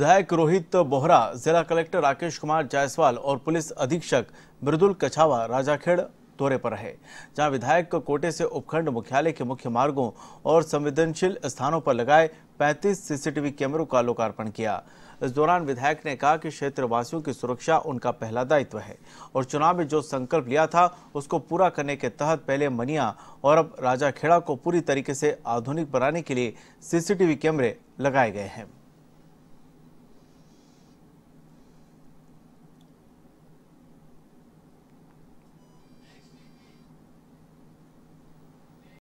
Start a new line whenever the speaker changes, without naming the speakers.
विधायक रोहित बोहरा जिला कलेक्टर राकेश कुमार जायसवाल और पुलिस अधीक्षक मृदुल कछावा राजाखेड़ दौरे पर रहे जहां विधायक कोटे से उपखंड मुख्यालय के मुख्य मार्गों और संवेदनशील स्थानों पर लगाए 35 सीसीटीवी कैमरों का लोकार्पण किया इस दौरान विधायक ने कहा कि क्षेत्रवासियों की सुरक्षा उनका पहला दायित्व है और चुनाव में जो संकल्प लिया था उसको पूरा करने के तहत पहले मनिया और अब खेड़ा को पूरी तरीके से आधुनिक बनाने के लिए सीसीटीवी कैमरे लगाए गए हैं